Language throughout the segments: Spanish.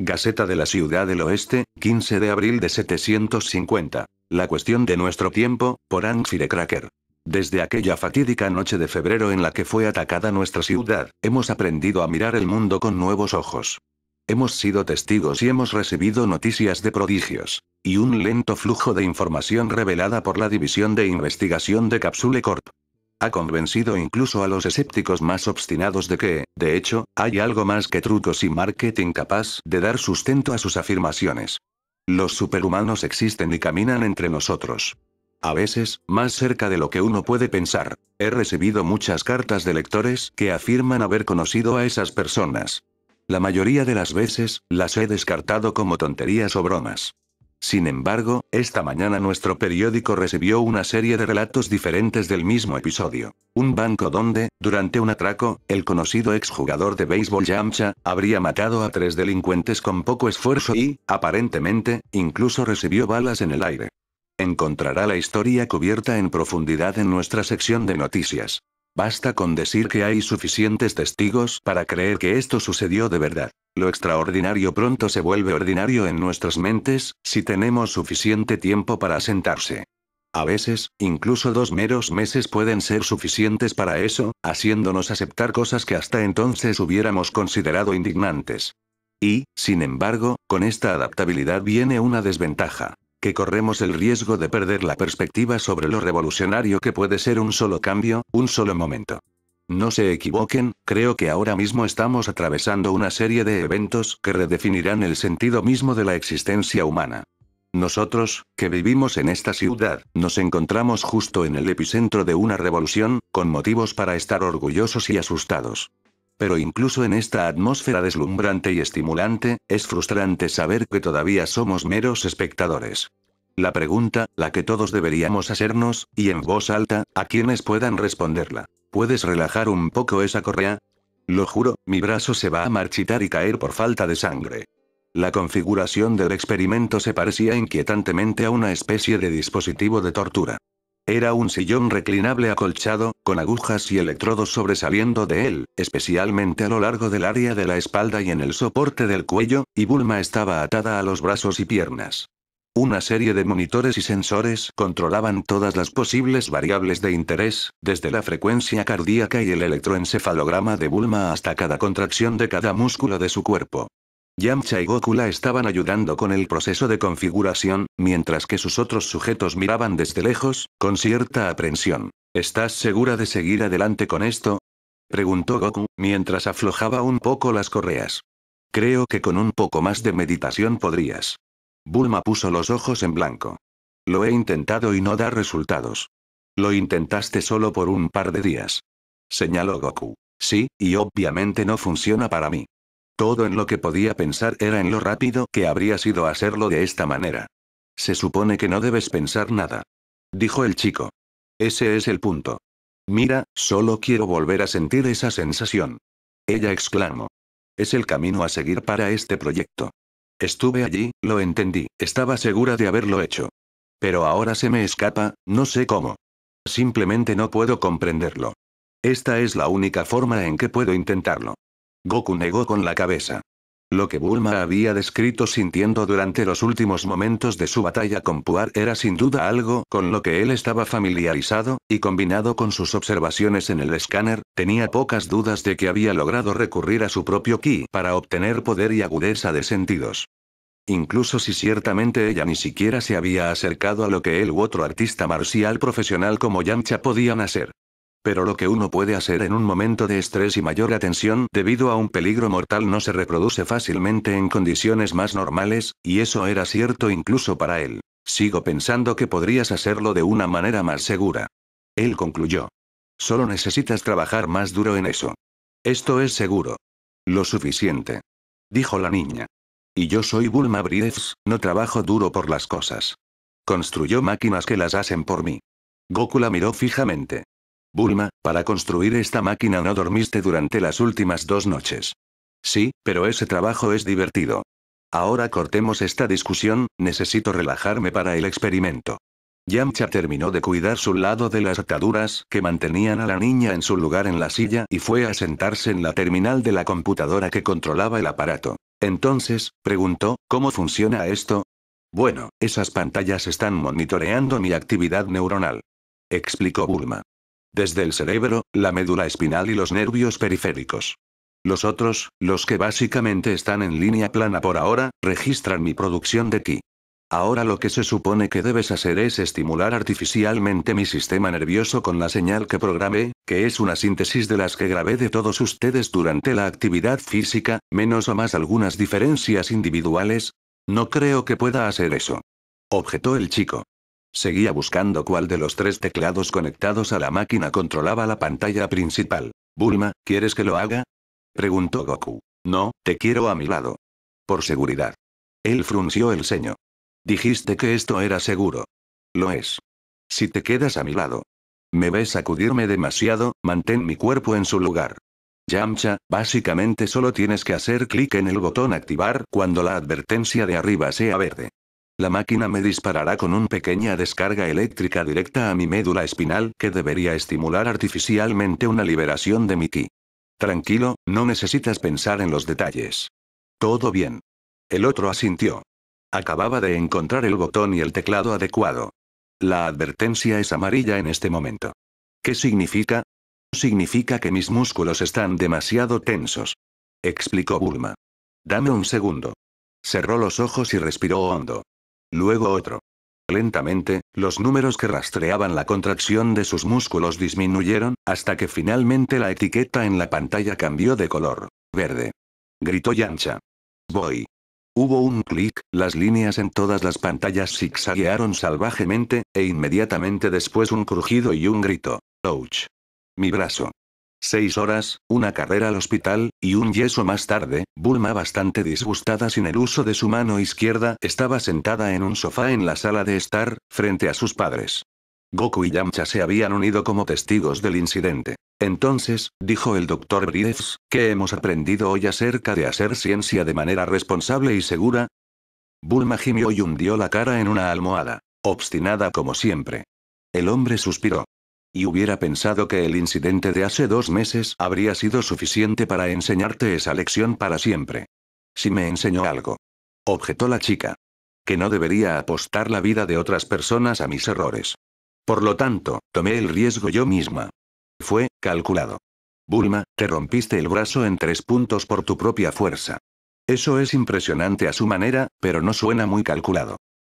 Gaceta de la Ciudad del Oeste, 15 de abril de 750. La cuestión de nuestro tiempo, por Anxire Cracker. Desde aquella fatídica noche de febrero en la que fue atacada nuestra ciudad, hemos aprendido a mirar el mundo con nuevos ojos. Hemos sido testigos y hemos recibido noticias de prodigios. Y un lento flujo de información revelada por la División de Investigación de Capsule Corp. Ha convencido incluso a los escépticos más obstinados de que, de hecho, hay algo más que trucos y marketing capaz de dar sustento a sus afirmaciones. Los superhumanos existen y caminan entre nosotros. A veces, más cerca de lo que uno puede pensar. He recibido muchas cartas de lectores que afirman haber conocido a esas personas. La mayoría de las veces, las he descartado como tonterías o bromas. Sin embargo, esta mañana nuestro periódico recibió una serie de relatos diferentes del mismo episodio. Un banco donde, durante un atraco, el conocido exjugador de béisbol Yamcha, habría matado a tres delincuentes con poco esfuerzo y, aparentemente, incluso recibió balas en el aire. Encontrará la historia cubierta en profundidad en nuestra sección de noticias. Basta con decir que hay suficientes testigos para creer que esto sucedió de verdad. Lo extraordinario pronto se vuelve ordinario en nuestras mentes, si tenemos suficiente tiempo para sentarse. A veces, incluso dos meros meses pueden ser suficientes para eso, haciéndonos aceptar cosas que hasta entonces hubiéramos considerado indignantes. Y, sin embargo, con esta adaptabilidad viene una desventaja que corremos el riesgo de perder la perspectiva sobre lo revolucionario que puede ser un solo cambio, un solo momento. No se equivoquen, creo que ahora mismo estamos atravesando una serie de eventos que redefinirán el sentido mismo de la existencia humana. Nosotros, que vivimos en esta ciudad, nos encontramos justo en el epicentro de una revolución, con motivos para estar orgullosos y asustados pero incluso en esta atmósfera deslumbrante y estimulante, es frustrante saber que todavía somos meros espectadores. La pregunta, la que todos deberíamos hacernos, y en voz alta, a quienes puedan responderla. ¿Puedes relajar un poco esa correa? Lo juro, mi brazo se va a marchitar y caer por falta de sangre. La configuración del experimento se parecía inquietantemente a una especie de dispositivo de tortura. Era un sillón reclinable acolchado, con agujas y electrodos sobresaliendo de él, especialmente a lo largo del área de la espalda y en el soporte del cuello, y Bulma estaba atada a los brazos y piernas. Una serie de monitores y sensores controlaban todas las posibles variables de interés, desde la frecuencia cardíaca y el electroencefalograma de Bulma hasta cada contracción de cada músculo de su cuerpo. Yamcha y Goku la estaban ayudando con el proceso de configuración, mientras que sus otros sujetos miraban desde lejos, con cierta aprensión. ¿Estás segura de seguir adelante con esto? preguntó Goku, mientras aflojaba un poco las correas. Creo que con un poco más de meditación podrías. Bulma puso los ojos en blanco. Lo he intentado y no da resultados. Lo intentaste solo por un par de días. Señaló Goku. Sí, y obviamente no funciona para mí. Todo en lo que podía pensar era en lo rápido que habría sido hacerlo de esta manera. Se supone que no debes pensar nada. Dijo el chico. Ese es el punto. Mira, solo quiero volver a sentir esa sensación. Ella exclamó. Es el camino a seguir para este proyecto. Estuve allí, lo entendí, estaba segura de haberlo hecho. Pero ahora se me escapa, no sé cómo. Simplemente no puedo comprenderlo. Esta es la única forma en que puedo intentarlo. Goku negó con la cabeza. Lo que Bulma había descrito sintiendo durante los últimos momentos de su batalla con Puar era sin duda algo con lo que él estaba familiarizado, y combinado con sus observaciones en el escáner, tenía pocas dudas de que había logrado recurrir a su propio ki para obtener poder y agudeza de sentidos. Incluso si ciertamente ella ni siquiera se había acercado a lo que él u otro artista marcial profesional como Yamcha podían hacer. Pero lo que uno puede hacer en un momento de estrés y mayor atención debido a un peligro mortal no se reproduce fácilmente en condiciones más normales, y eso era cierto incluso para él. Sigo pensando que podrías hacerlo de una manera más segura. Él concluyó. Solo necesitas trabajar más duro en eso. Esto es seguro. Lo suficiente. Dijo la niña. Y yo soy Bulma Briefs, no trabajo duro por las cosas. Construyó máquinas que las hacen por mí. Goku la miró fijamente. Bulma, para construir esta máquina no dormiste durante las últimas dos noches. Sí, pero ese trabajo es divertido. Ahora cortemos esta discusión, necesito relajarme para el experimento. Yamcha terminó de cuidar su lado de las ataduras que mantenían a la niña en su lugar en la silla y fue a sentarse en la terminal de la computadora que controlaba el aparato. Entonces, preguntó, ¿cómo funciona esto? Bueno, esas pantallas están monitoreando mi actividad neuronal. Explicó Bulma. Desde el cerebro, la médula espinal y los nervios periféricos. Los otros, los que básicamente están en línea plana por ahora, registran mi producción de ki. Ahora lo que se supone que debes hacer es estimular artificialmente mi sistema nervioso con la señal que programé, que es una síntesis de las que grabé de todos ustedes durante la actividad física, menos o más algunas diferencias individuales. No creo que pueda hacer eso. Objetó el chico. Seguía buscando cuál de los tres teclados conectados a la máquina controlaba la pantalla principal. Bulma, ¿quieres que lo haga? Preguntó Goku. No, te quiero a mi lado. Por seguridad. Él frunció el ceño. Dijiste que esto era seguro. Lo es. Si te quedas a mi lado. Me ves sacudirme demasiado, mantén mi cuerpo en su lugar. Yamcha, básicamente solo tienes que hacer clic en el botón activar cuando la advertencia de arriba sea verde. La máquina me disparará con una pequeña descarga eléctrica directa a mi médula espinal que debería estimular artificialmente una liberación de mi ki. Tranquilo, no necesitas pensar en los detalles. Todo bien. El otro asintió. Acababa de encontrar el botón y el teclado adecuado. La advertencia es amarilla en este momento. ¿Qué significa? Significa que mis músculos están demasiado tensos. Explicó Bulma. Dame un segundo. Cerró los ojos y respiró hondo. Luego otro. Lentamente, los números que rastreaban la contracción de sus músculos disminuyeron, hasta que finalmente la etiqueta en la pantalla cambió de color. Verde. Gritó Yancha. Voy. Hubo un clic, las líneas en todas las pantallas zigzaguearon salvajemente, e inmediatamente después un crujido y un grito. ¡Ouch! Mi brazo. Seis horas, una carrera al hospital, y un yeso más tarde, Bulma bastante disgustada sin el uso de su mano izquierda estaba sentada en un sofá en la sala de estar, frente a sus padres. Goku y Yamcha se habían unido como testigos del incidente. Entonces, dijo el doctor Briefs, ¿qué hemos aprendido hoy acerca de hacer ciencia de manera responsable y segura? Bulma gimió y hundió la cara en una almohada, obstinada como siempre. El hombre suspiró. Y hubiera pensado que el incidente de hace dos meses habría sido suficiente para enseñarte esa lección para siempre. Si me enseñó algo. Objetó la chica. Que no debería apostar la vida de otras personas a mis errores. Por lo tanto, tomé el riesgo yo misma. Fue, calculado. Bulma, te rompiste el brazo en tres puntos por tu propia fuerza. Eso es impresionante a su manera, pero no suena muy calculado.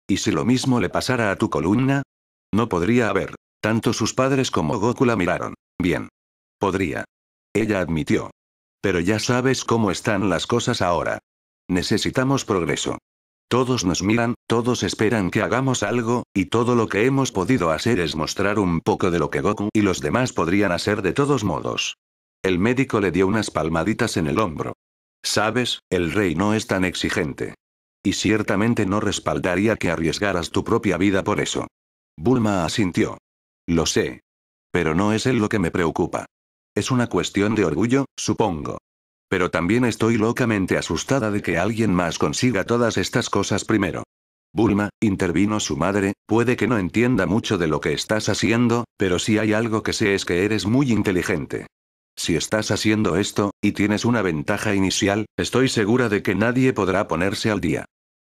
¿Y si lo mismo le pasara a tu columna? No podría haber tanto sus padres como Goku la miraron. Bien. Podría. Ella admitió. Pero ya sabes cómo están las cosas ahora. Necesitamos progreso. Todos nos miran, todos esperan que hagamos algo, y todo lo que hemos podido hacer es mostrar un poco de lo que Goku y los demás podrían hacer de todos modos. El médico le dio unas palmaditas en el hombro. Sabes, el rey no es tan exigente. Y ciertamente no respaldaría que arriesgaras tu propia vida por eso. Bulma asintió. Lo sé. Pero no es él lo que me preocupa. Es una cuestión de orgullo, supongo. Pero también estoy locamente asustada de que alguien más consiga todas estas cosas primero. Bulma, intervino su madre, puede que no entienda mucho de lo que estás haciendo, pero si hay algo que sé es que eres muy inteligente. Si estás haciendo esto, y tienes una ventaja inicial, estoy segura de que nadie podrá ponerse al día.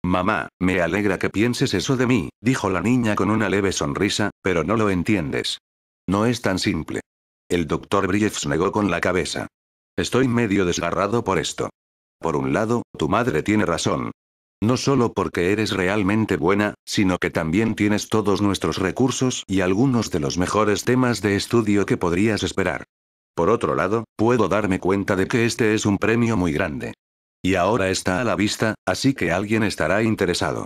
Mamá, me alegra que pienses eso de mí, dijo la niña con una leve sonrisa, pero no lo entiendes. No es tan simple. El doctor Briefs negó con la cabeza. Estoy medio desgarrado por esto. Por un lado, tu madre tiene razón. No solo porque eres realmente buena, sino que también tienes todos nuestros recursos y algunos de los mejores temas de estudio que podrías esperar. Por otro lado, puedo darme cuenta de que este es un premio muy grande. Y ahora está a la vista, así que alguien estará interesado.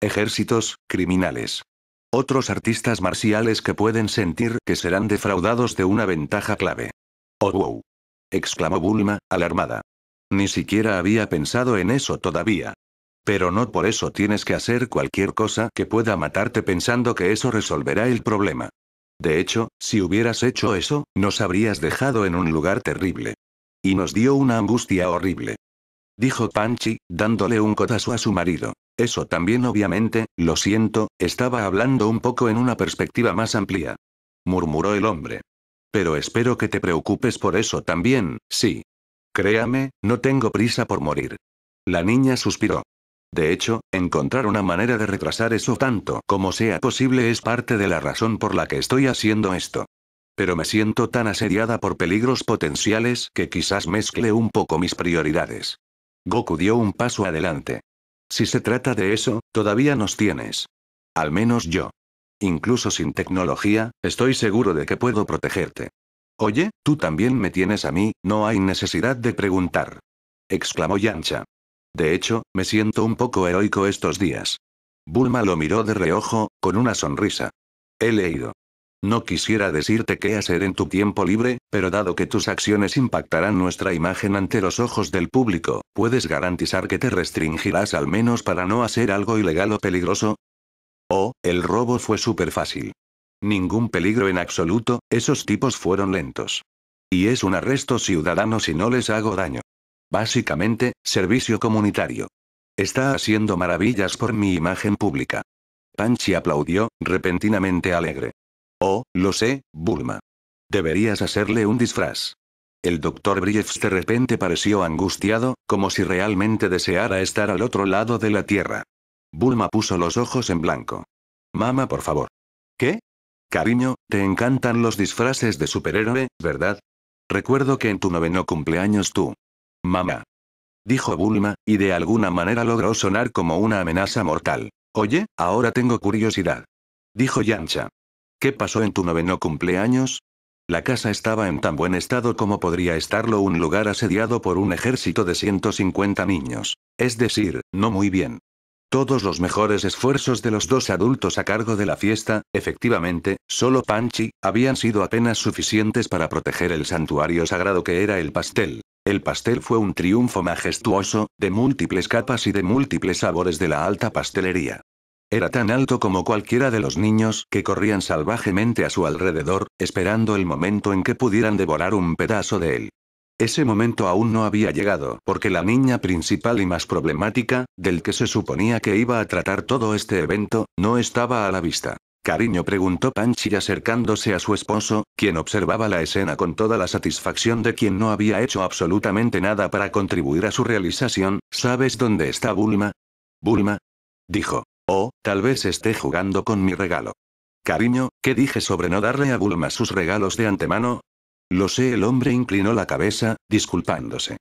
Ejércitos, criminales. Otros artistas marciales que pueden sentir que serán defraudados de una ventaja clave. ¡Oh wow! exclamó Bulma, alarmada. Ni siquiera había pensado en eso todavía. Pero no por eso tienes que hacer cualquier cosa que pueda matarte pensando que eso resolverá el problema. De hecho, si hubieras hecho eso, nos habrías dejado en un lugar terrible. Y nos dio una angustia horrible dijo Panchi, dándole un codazo a su marido. Eso también obviamente, lo siento, estaba hablando un poco en una perspectiva más amplia. Murmuró el hombre. Pero espero que te preocupes por eso también, sí. Créame, no tengo prisa por morir. La niña suspiró. De hecho, encontrar una manera de retrasar eso tanto como sea posible es parte de la razón por la que estoy haciendo esto. Pero me siento tan asediada por peligros potenciales que quizás mezcle un poco mis prioridades. Goku dio un paso adelante. Si se trata de eso, todavía nos tienes. Al menos yo. Incluso sin tecnología, estoy seguro de que puedo protegerte. Oye, tú también me tienes a mí, no hay necesidad de preguntar. Exclamó Yancha. De hecho, me siento un poco heroico estos días. Bulma lo miró de reojo, con una sonrisa. He leído. No quisiera decirte qué hacer en tu tiempo libre, pero dado que tus acciones impactarán nuestra imagen ante los ojos del público, ¿puedes garantizar que te restringirás al menos para no hacer algo ilegal o peligroso? Oh, el robo fue súper fácil. Ningún peligro en absoluto, esos tipos fueron lentos. Y es un arresto ciudadano si no les hago daño. Básicamente, servicio comunitario. Está haciendo maravillas por mi imagen pública. Panchi aplaudió, repentinamente alegre. Oh, lo sé, Bulma. Deberías hacerle un disfraz. El doctor Briefs de repente pareció angustiado, como si realmente deseara estar al otro lado de la Tierra. Bulma puso los ojos en blanco. Mama, por favor. ¿Qué? Cariño, te encantan los disfraces de superhéroe, ¿verdad? Recuerdo que en tu noveno cumpleaños tú. Mama. Dijo Bulma, y de alguna manera logró sonar como una amenaza mortal. Oye, ahora tengo curiosidad. Dijo Yancha. ¿Qué pasó en tu noveno cumpleaños? La casa estaba en tan buen estado como podría estarlo un lugar asediado por un ejército de 150 niños. Es decir, no muy bien. Todos los mejores esfuerzos de los dos adultos a cargo de la fiesta, efectivamente, solo Panchi, habían sido apenas suficientes para proteger el santuario sagrado que era el pastel. El pastel fue un triunfo majestuoso, de múltiples capas y de múltiples sabores de la alta pastelería. Era tan alto como cualquiera de los niños que corrían salvajemente a su alrededor, esperando el momento en que pudieran devorar un pedazo de él. Ese momento aún no había llegado, porque la niña principal y más problemática, del que se suponía que iba a tratar todo este evento, no estaba a la vista. Cariño preguntó Panchi acercándose a su esposo, quien observaba la escena con toda la satisfacción de quien no había hecho absolutamente nada para contribuir a su realización, ¿sabes dónde está Bulma? Bulma. Dijo. O, tal vez esté jugando con mi regalo. Cariño, ¿qué dije sobre no darle a Bulma sus regalos de antemano? Lo sé, el hombre inclinó la cabeza, disculpándose.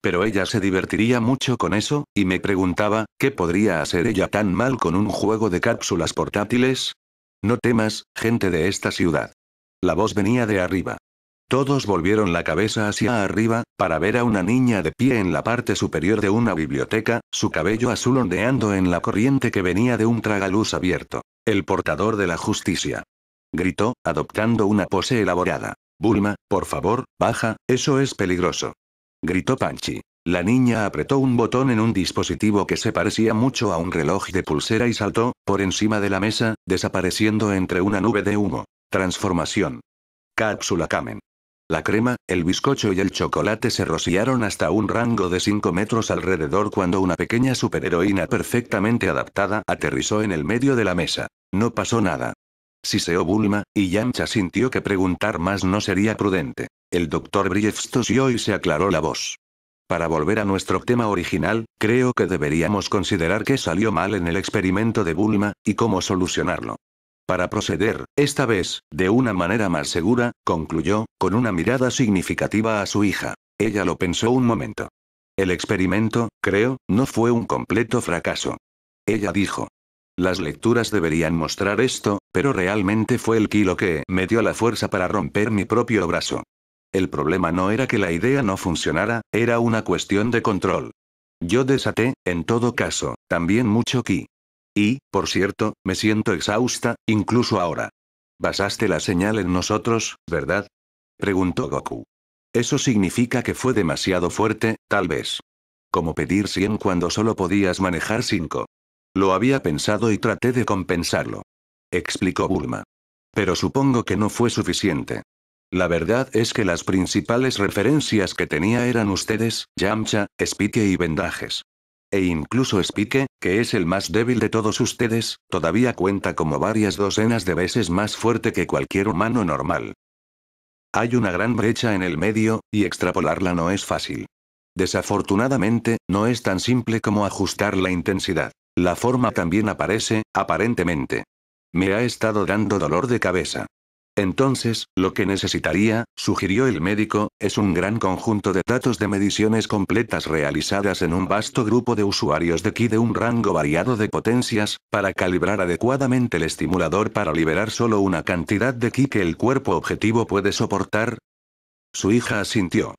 Pero ella se divertiría mucho con eso, y me preguntaba, ¿qué podría hacer ella tan mal con un juego de cápsulas portátiles? No temas, gente de esta ciudad. La voz venía de arriba. Todos volvieron la cabeza hacia arriba, para ver a una niña de pie en la parte superior de una biblioteca, su cabello azul ondeando en la corriente que venía de un tragaluz abierto. El portador de la justicia. Gritó, adoptando una pose elaborada. Bulma, por favor, baja, eso es peligroso. Gritó Panchi. La niña apretó un botón en un dispositivo que se parecía mucho a un reloj de pulsera y saltó, por encima de la mesa, desapareciendo entre una nube de humo. Transformación. Cápsula Kamen. La crema, el bizcocho y el chocolate se rociaron hasta un rango de 5 metros alrededor cuando una pequeña superheroína perfectamente adaptada aterrizó en el medio de la mesa. No pasó nada. Siseó Bulma, y Yamcha sintió que preguntar más no sería prudente. El doctor Brief tosió y se aclaró la voz. Para volver a nuestro tema original, creo que deberíamos considerar qué salió mal en el experimento de Bulma, y cómo solucionarlo. Para proceder, esta vez, de una manera más segura, concluyó, con una mirada significativa a su hija. Ella lo pensó un momento. El experimento, creo, no fue un completo fracaso. Ella dijo. Las lecturas deberían mostrar esto, pero realmente fue el kilo que me dio la fuerza para romper mi propio brazo. El problema no era que la idea no funcionara, era una cuestión de control. Yo desaté, en todo caso, también mucho ki. Y, por cierto, me siento exhausta, incluso ahora. Basaste la señal en nosotros, ¿verdad? Preguntó Goku. Eso significa que fue demasiado fuerte, tal vez. Como pedir 100 cuando solo podías manejar 5. Lo había pensado y traté de compensarlo. Explicó Bulma. Pero supongo que no fue suficiente. La verdad es que las principales referencias que tenía eran ustedes, Yamcha, Spitia y vendajes e incluso Spike, que es el más débil de todos ustedes, todavía cuenta como varias docenas de veces más fuerte que cualquier humano normal. Hay una gran brecha en el medio, y extrapolarla no es fácil. Desafortunadamente, no es tan simple como ajustar la intensidad. La forma también aparece, aparentemente. Me ha estado dando dolor de cabeza. Entonces, lo que necesitaría, sugirió el médico, es un gran conjunto de datos de mediciones completas realizadas en un vasto grupo de usuarios de ki de un rango variado de potencias, para calibrar adecuadamente el estimulador para liberar solo una cantidad de ki que el cuerpo objetivo puede soportar. Su hija asintió.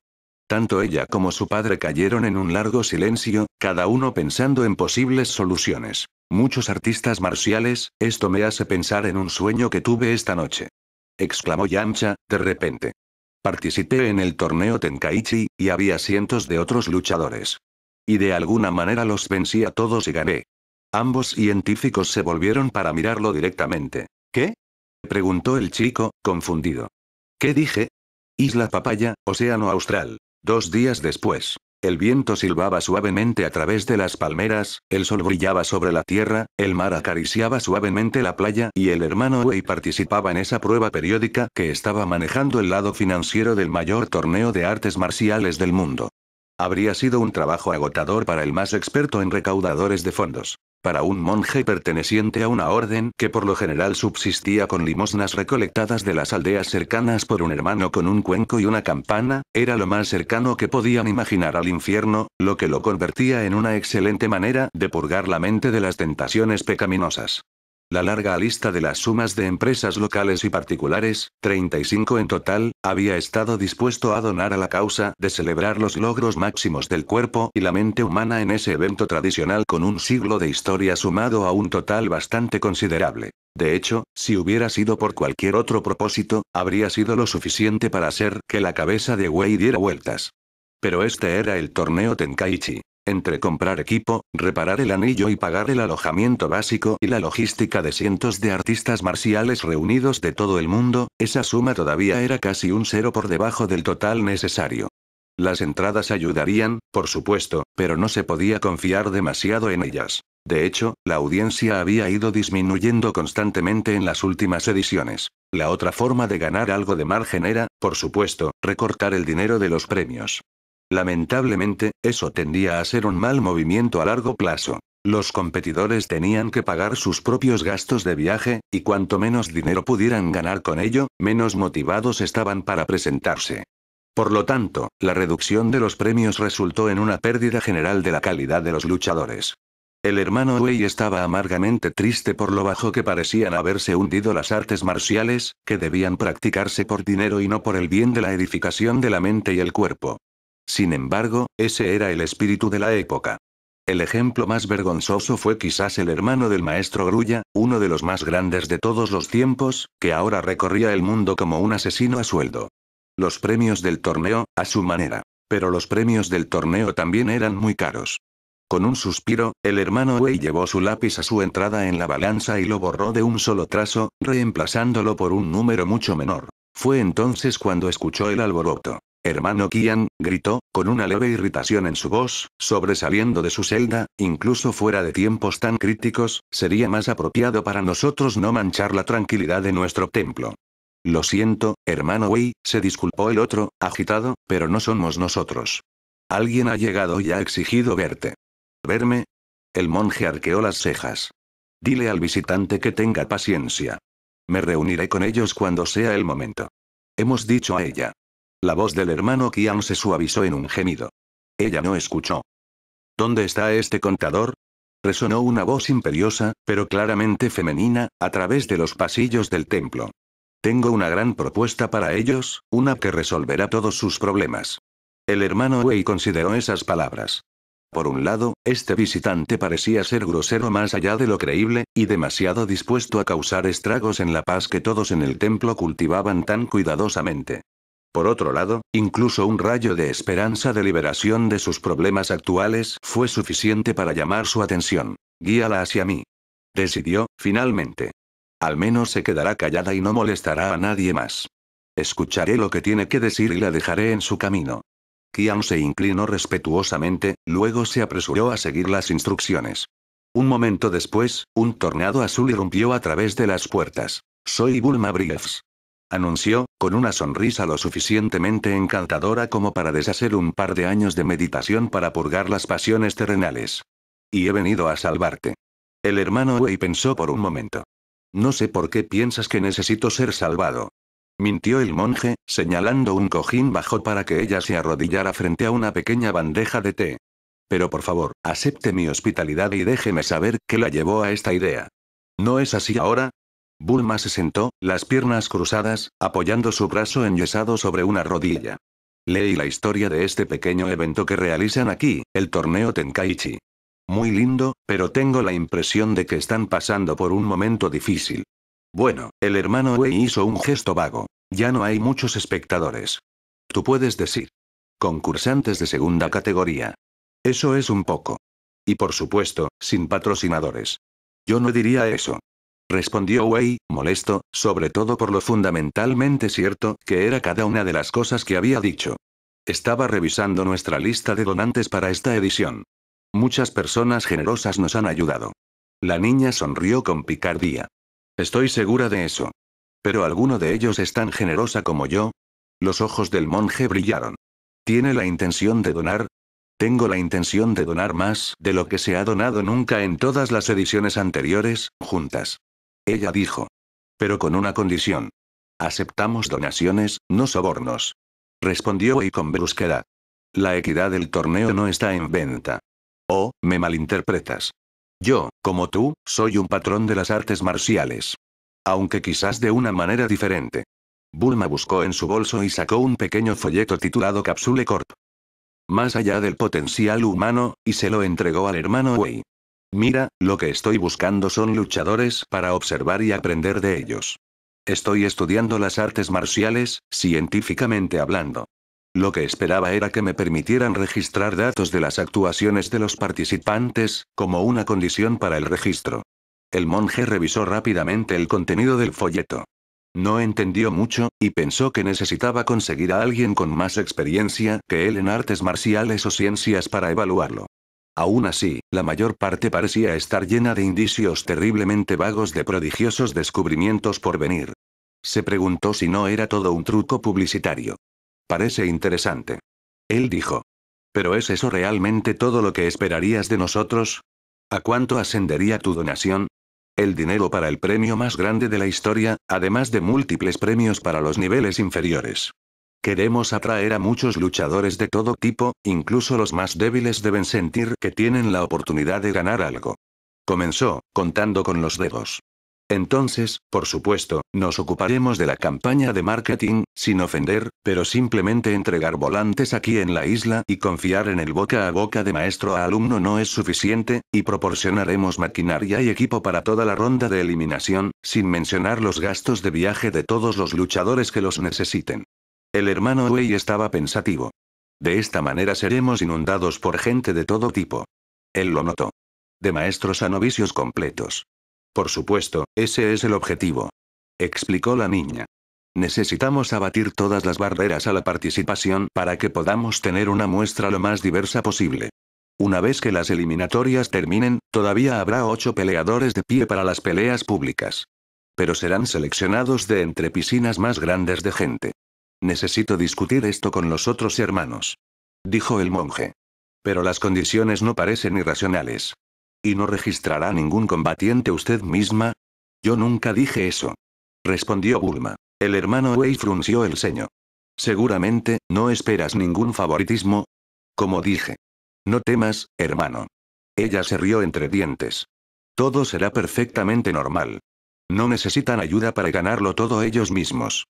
Tanto ella como su padre cayeron en un largo silencio, cada uno pensando en posibles soluciones. Muchos artistas marciales, esto me hace pensar en un sueño que tuve esta noche exclamó Yamcha, de repente. Participé en el torneo Tenkaichi, y había cientos de otros luchadores. Y de alguna manera los vencí a todos y gané. Ambos científicos se volvieron para mirarlo directamente. ¿Qué? preguntó el chico, confundido. ¿Qué dije? Isla Papaya, Océano Austral. Dos días después. El viento silbaba suavemente a través de las palmeras, el sol brillaba sobre la tierra, el mar acariciaba suavemente la playa y el hermano Wei participaba en esa prueba periódica que estaba manejando el lado financiero del mayor torneo de artes marciales del mundo. Habría sido un trabajo agotador para el más experto en recaudadores de fondos. Para un monje perteneciente a una orden que por lo general subsistía con limosnas recolectadas de las aldeas cercanas por un hermano con un cuenco y una campana, era lo más cercano que podían imaginar al infierno, lo que lo convertía en una excelente manera de purgar la mente de las tentaciones pecaminosas. La larga lista de las sumas de empresas locales y particulares, 35 en total, había estado dispuesto a donar a la causa de celebrar los logros máximos del cuerpo y la mente humana en ese evento tradicional con un siglo de historia sumado a un total bastante considerable. De hecho, si hubiera sido por cualquier otro propósito, habría sido lo suficiente para hacer que la cabeza de Wei diera vueltas. Pero este era el torneo Tenkaichi. Entre comprar equipo, reparar el anillo y pagar el alojamiento básico y la logística de cientos de artistas marciales reunidos de todo el mundo, esa suma todavía era casi un cero por debajo del total necesario. Las entradas ayudarían, por supuesto, pero no se podía confiar demasiado en ellas. De hecho, la audiencia había ido disminuyendo constantemente en las últimas ediciones. La otra forma de ganar algo de margen era, por supuesto, recortar el dinero de los premios. Lamentablemente, eso tendía a ser un mal movimiento a largo plazo. Los competidores tenían que pagar sus propios gastos de viaje, y cuanto menos dinero pudieran ganar con ello, menos motivados estaban para presentarse. Por lo tanto, la reducción de los premios resultó en una pérdida general de la calidad de los luchadores. El hermano Wei estaba amargamente triste por lo bajo que parecían haberse hundido las artes marciales, que debían practicarse por dinero y no por el bien de la edificación de la mente y el cuerpo. Sin embargo, ese era el espíritu de la época. El ejemplo más vergonzoso fue quizás el hermano del maestro Grulla, uno de los más grandes de todos los tiempos, que ahora recorría el mundo como un asesino a sueldo. Los premios del torneo, a su manera. Pero los premios del torneo también eran muy caros. Con un suspiro, el hermano Wei llevó su lápiz a su entrada en la balanza y lo borró de un solo trazo, reemplazándolo por un número mucho menor. Fue entonces cuando escuchó el alboroto. Hermano Kian, gritó, con una leve irritación en su voz, sobresaliendo de su celda, incluso fuera de tiempos tan críticos, sería más apropiado para nosotros no manchar la tranquilidad de nuestro templo. Lo siento, hermano Wei, se disculpó el otro, agitado, pero no somos nosotros. Alguien ha llegado y ha exigido verte. ¿Verme? El monje arqueó las cejas. Dile al visitante que tenga paciencia. Me reuniré con ellos cuando sea el momento. Hemos dicho a ella. La voz del hermano Kian se suavizó en un gemido. Ella no escuchó. ¿Dónde está este contador? Resonó una voz imperiosa, pero claramente femenina, a través de los pasillos del templo. Tengo una gran propuesta para ellos, una que resolverá todos sus problemas. El hermano Wei consideró esas palabras. Por un lado, este visitante parecía ser grosero más allá de lo creíble, y demasiado dispuesto a causar estragos en la paz que todos en el templo cultivaban tan cuidadosamente. Por otro lado, incluso un rayo de esperanza de liberación de sus problemas actuales fue suficiente para llamar su atención. Guíala hacia mí. Decidió, finalmente. Al menos se quedará callada y no molestará a nadie más. Escucharé lo que tiene que decir y la dejaré en su camino. Kian se inclinó respetuosamente, luego se apresuró a seguir las instrucciones. Un momento después, un tornado azul irrumpió a través de las puertas. Soy Bulma Briefs anunció, con una sonrisa lo suficientemente encantadora como para deshacer un par de años de meditación para purgar las pasiones terrenales. Y he venido a salvarte. El hermano Wei pensó por un momento. No sé por qué piensas que necesito ser salvado. Mintió el monje, señalando un cojín bajo para que ella se arrodillara frente a una pequeña bandeja de té. Pero por favor, acepte mi hospitalidad y déjeme saber qué la llevó a esta idea. ¿No es así ahora? Bulma se sentó, las piernas cruzadas, apoyando su brazo enyesado sobre una rodilla. Leí la historia de este pequeño evento que realizan aquí, el torneo Tenkaichi. Muy lindo, pero tengo la impresión de que están pasando por un momento difícil. Bueno, el hermano Wei hizo un gesto vago. Ya no hay muchos espectadores. Tú puedes decir. Concursantes de segunda categoría. Eso es un poco. Y por supuesto, sin patrocinadores. Yo no diría eso respondió Wei, molesto, sobre todo por lo fundamentalmente cierto que era cada una de las cosas que había dicho. Estaba revisando nuestra lista de donantes para esta edición. Muchas personas generosas nos han ayudado. La niña sonrió con picardía. Estoy segura de eso. Pero alguno de ellos es tan generosa como yo. Los ojos del monje brillaron. ¿Tiene la intención de donar? Tengo la intención de donar más de lo que se ha donado nunca en todas las ediciones anteriores, juntas. Ella dijo. Pero con una condición. Aceptamos donaciones, no sobornos. Respondió Wei con brusquedad. La equidad del torneo no está en venta. Oh, me malinterpretas. Yo, como tú, soy un patrón de las artes marciales. Aunque quizás de una manera diferente. Bulma buscó en su bolso y sacó un pequeño folleto titulado Capsule Corp. Más allá del potencial humano, y se lo entregó al hermano Wei. Mira, lo que estoy buscando son luchadores para observar y aprender de ellos. Estoy estudiando las artes marciales, científicamente hablando. Lo que esperaba era que me permitieran registrar datos de las actuaciones de los participantes, como una condición para el registro. El monje revisó rápidamente el contenido del folleto. No entendió mucho, y pensó que necesitaba conseguir a alguien con más experiencia que él en artes marciales o ciencias para evaluarlo. Aún así, la mayor parte parecía estar llena de indicios terriblemente vagos de prodigiosos descubrimientos por venir. Se preguntó si no era todo un truco publicitario. Parece interesante. Él dijo. ¿Pero es eso realmente todo lo que esperarías de nosotros? ¿A cuánto ascendería tu donación? El dinero para el premio más grande de la historia, además de múltiples premios para los niveles inferiores. Queremos atraer a muchos luchadores de todo tipo, incluso los más débiles deben sentir que tienen la oportunidad de ganar algo. Comenzó, contando con los dedos. Entonces, por supuesto, nos ocuparemos de la campaña de marketing, sin ofender, pero simplemente entregar volantes aquí en la isla y confiar en el boca a boca de maestro a alumno no es suficiente, y proporcionaremos maquinaria y equipo para toda la ronda de eliminación, sin mencionar los gastos de viaje de todos los luchadores que los necesiten. El hermano Wei estaba pensativo. De esta manera seremos inundados por gente de todo tipo. Él lo notó. De maestros a novicios completos. Por supuesto, ese es el objetivo. Explicó la niña. Necesitamos abatir todas las barreras a la participación para que podamos tener una muestra lo más diversa posible. Una vez que las eliminatorias terminen, todavía habrá ocho peleadores de pie para las peleas públicas. Pero serán seleccionados de entre piscinas más grandes de gente. Necesito discutir esto con los otros hermanos. Dijo el monje. Pero las condiciones no parecen irracionales. ¿Y no registrará ningún combatiente usted misma? Yo nunca dije eso. Respondió Bulma. El hermano Wei frunció el ceño. Seguramente, no esperas ningún favoritismo. Como dije. No temas, hermano. Ella se rió entre dientes. Todo será perfectamente normal. No necesitan ayuda para ganarlo todo ellos mismos.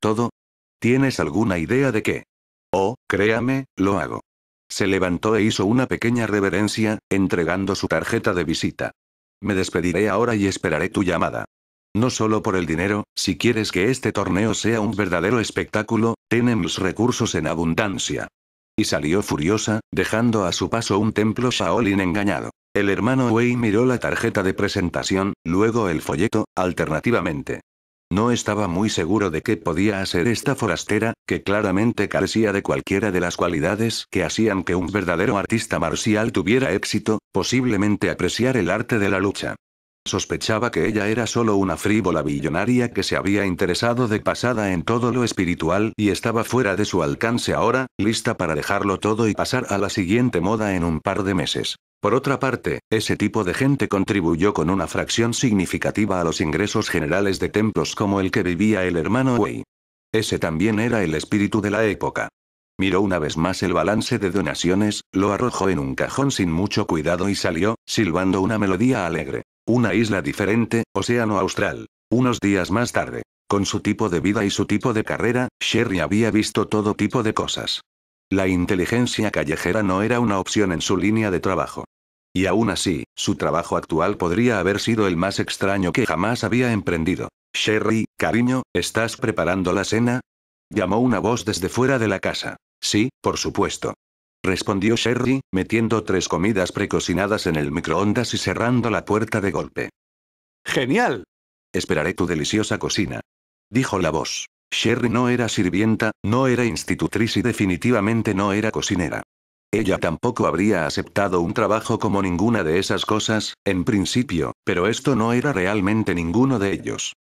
Todo, ¿Tienes alguna idea de qué? Oh, créame, lo hago. Se levantó e hizo una pequeña reverencia, entregando su tarjeta de visita. Me despediré ahora y esperaré tu llamada. No solo por el dinero, si quieres que este torneo sea un verdadero espectáculo, tenemos recursos en abundancia. Y salió furiosa, dejando a su paso un templo Shaolin engañado. El hermano Wei miró la tarjeta de presentación, luego el folleto, alternativamente. No estaba muy seguro de qué podía hacer esta forastera, que claramente carecía de cualquiera de las cualidades que hacían que un verdadero artista marcial tuviera éxito, posiblemente apreciar el arte de la lucha. Sospechaba que ella era solo una frívola billonaria que se había interesado de pasada en todo lo espiritual y estaba fuera de su alcance ahora, lista para dejarlo todo y pasar a la siguiente moda en un par de meses. Por otra parte, ese tipo de gente contribuyó con una fracción significativa a los ingresos generales de templos como el que vivía el hermano Wei. Ese también era el espíritu de la época. Miró una vez más el balance de donaciones, lo arrojó en un cajón sin mucho cuidado y salió, silbando una melodía alegre. Una isla diferente, océano austral. Unos días más tarde. Con su tipo de vida y su tipo de carrera, Sherry había visto todo tipo de cosas. La inteligencia callejera no era una opción en su línea de trabajo. Y aún así, su trabajo actual podría haber sido el más extraño que jamás había emprendido. Sherry, cariño, ¿estás preparando la cena? Llamó una voz desde fuera de la casa. Sí, por supuesto. Respondió Sherry, metiendo tres comidas precocinadas en el microondas y cerrando la puerta de golpe. ¡Genial! Esperaré tu deliciosa cocina. Dijo la voz. Sherry no era sirvienta, no era institutriz y definitivamente no era cocinera. Ella tampoco habría aceptado un trabajo como ninguna de esas cosas, en principio, pero esto no era realmente ninguno de ellos.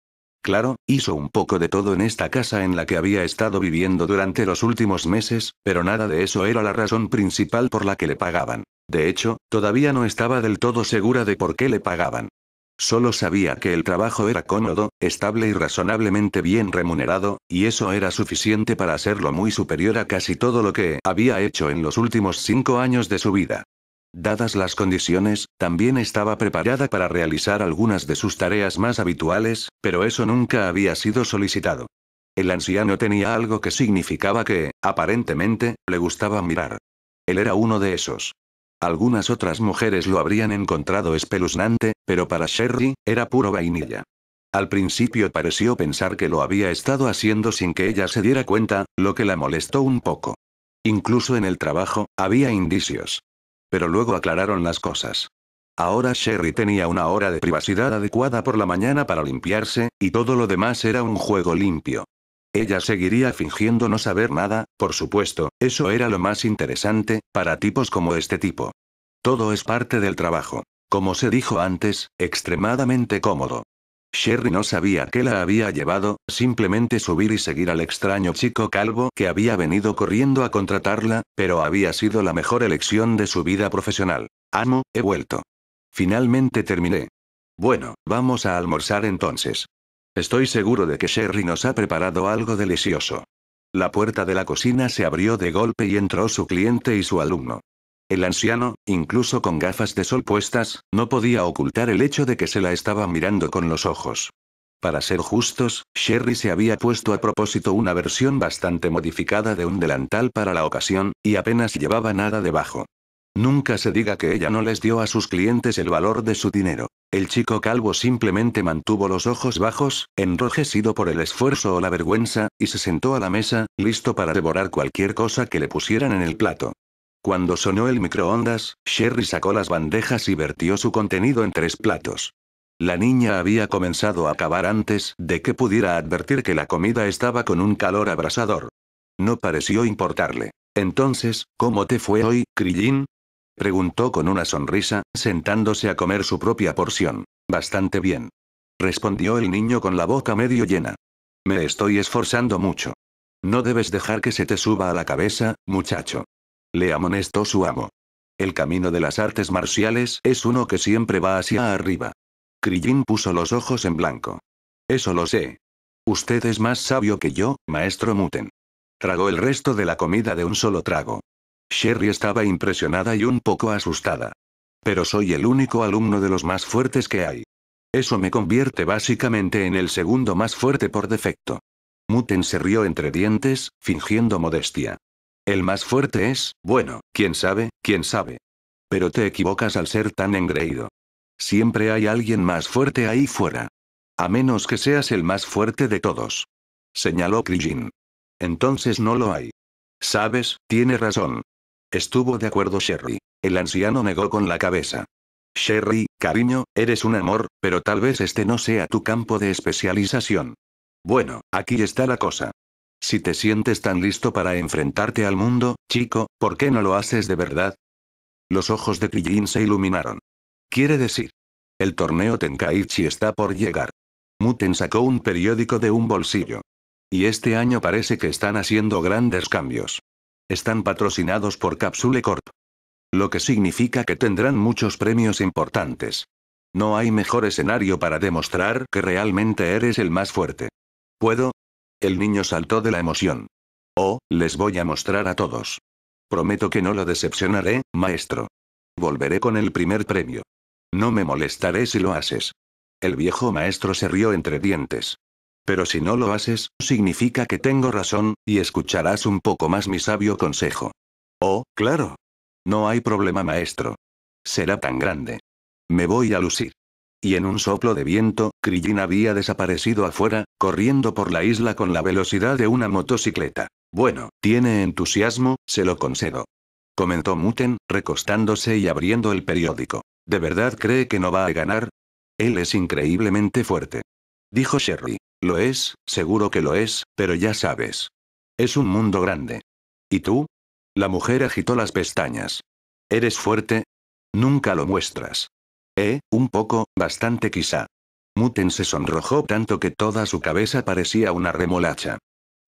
Claro, hizo un poco de todo en esta casa en la que había estado viviendo durante los últimos meses, pero nada de eso era la razón principal por la que le pagaban. De hecho, todavía no estaba del todo segura de por qué le pagaban. Solo sabía que el trabajo era cómodo, estable y razonablemente bien remunerado, y eso era suficiente para hacerlo muy superior a casi todo lo que había hecho en los últimos cinco años de su vida. Dadas las condiciones, también estaba preparada para realizar algunas de sus tareas más habituales, pero eso nunca había sido solicitado. El anciano tenía algo que significaba que, aparentemente, le gustaba mirar. Él era uno de esos. Algunas otras mujeres lo habrían encontrado espeluznante, pero para Sherry, era puro vainilla. Al principio pareció pensar que lo había estado haciendo sin que ella se diera cuenta, lo que la molestó un poco. Incluso en el trabajo, había indicios. Pero luego aclararon las cosas. Ahora Sherry tenía una hora de privacidad adecuada por la mañana para limpiarse, y todo lo demás era un juego limpio. Ella seguiría fingiendo no saber nada, por supuesto, eso era lo más interesante, para tipos como este tipo. Todo es parte del trabajo. Como se dijo antes, extremadamente cómodo. Sherry no sabía qué la había llevado, simplemente subir y seguir al extraño chico calvo que había venido corriendo a contratarla, pero había sido la mejor elección de su vida profesional. Amo, he vuelto. Finalmente terminé. Bueno, vamos a almorzar entonces. Estoy seguro de que Sherry nos ha preparado algo delicioso. La puerta de la cocina se abrió de golpe y entró su cliente y su alumno. El anciano, incluso con gafas de sol puestas, no podía ocultar el hecho de que se la estaba mirando con los ojos. Para ser justos, Sherry se había puesto a propósito una versión bastante modificada de un delantal para la ocasión, y apenas llevaba nada debajo. Nunca se diga que ella no les dio a sus clientes el valor de su dinero. El chico calvo simplemente mantuvo los ojos bajos, enrojecido por el esfuerzo o la vergüenza, y se sentó a la mesa, listo para devorar cualquier cosa que le pusieran en el plato. Cuando sonó el microondas, Sherry sacó las bandejas y vertió su contenido en tres platos. La niña había comenzado a acabar antes de que pudiera advertir que la comida estaba con un calor abrasador. No pareció importarle. Entonces, ¿cómo te fue hoy, Krillin? Preguntó con una sonrisa, sentándose a comer su propia porción. Bastante bien. Respondió el niño con la boca medio llena. Me estoy esforzando mucho. No debes dejar que se te suba a la cabeza, muchacho. Le amonestó su amo. El camino de las artes marciales es uno que siempre va hacia arriba. Krillin puso los ojos en blanco. Eso lo sé. Usted es más sabio que yo, maestro Muten. Tragó el resto de la comida de un solo trago. Sherry estaba impresionada y un poco asustada. Pero soy el único alumno de los más fuertes que hay. Eso me convierte básicamente en el segundo más fuerte por defecto. Muten se rió entre dientes, fingiendo modestia. El más fuerte es, bueno, quién sabe, quién sabe. Pero te equivocas al ser tan engreído. Siempre hay alguien más fuerte ahí fuera. A menos que seas el más fuerte de todos. Señaló Krijin. Entonces no lo hay. Sabes, tiene razón. Estuvo de acuerdo Sherry. El anciano negó con la cabeza. Sherry, cariño, eres un amor, pero tal vez este no sea tu campo de especialización. Bueno, aquí está la cosa. Si te sientes tan listo para enfrentarte al mundo, chico, ¿por qué no lo haces de verdad? Los ojos de Krillin se iluminaron. Quiere decir, el torneo Tenkaichi está por llegar. Muten sacó un periódico de un bolsillo. Y este año parece que están haciendo grandes cambios. Están patrocinados por Capsule Corp. Lo que significa que tendrán muchos premios importantes. No hay mejor escenario para demostrar que realmente eres el más fuerte. ¿Puedo? El niño saltó de la emoción. Oh, les voy a mostrar a todos. Prometo que no lo decepcionaré, maestro. Volveré con el primer premio. No me molestaré si lo haces. El viejo maestro se rió entre dientes. Pero si no lo haces, significa que tengo razón, y escucharás un poco más mi sabio consejo. Oh, claro. No hay problema, maestro. Será tan grande. Me voy a lucir. Y en un soplo de viento, Krillin había desaparecido afuera, corriendo por la isla con la velocidad de una motocicleta. Bueno, tiene entusiasmo, se lo concedo. Comentó Muten, recostándose y abriendo el periódico. ¿De verdad cree que no va a ganar? Él es increíblemente fuerte. Dijo Sherry. Lo es, seguro que lo es, pero ya sabes. Es un mundo grande. ¿Y tú? La mujer agitó las pestañas. ¿Eres fuerte? Nunca lo muestras. Eh, un poco, bastante quizá. Muten se sonrojó tanto que toda su cabeza parecía una remolacha.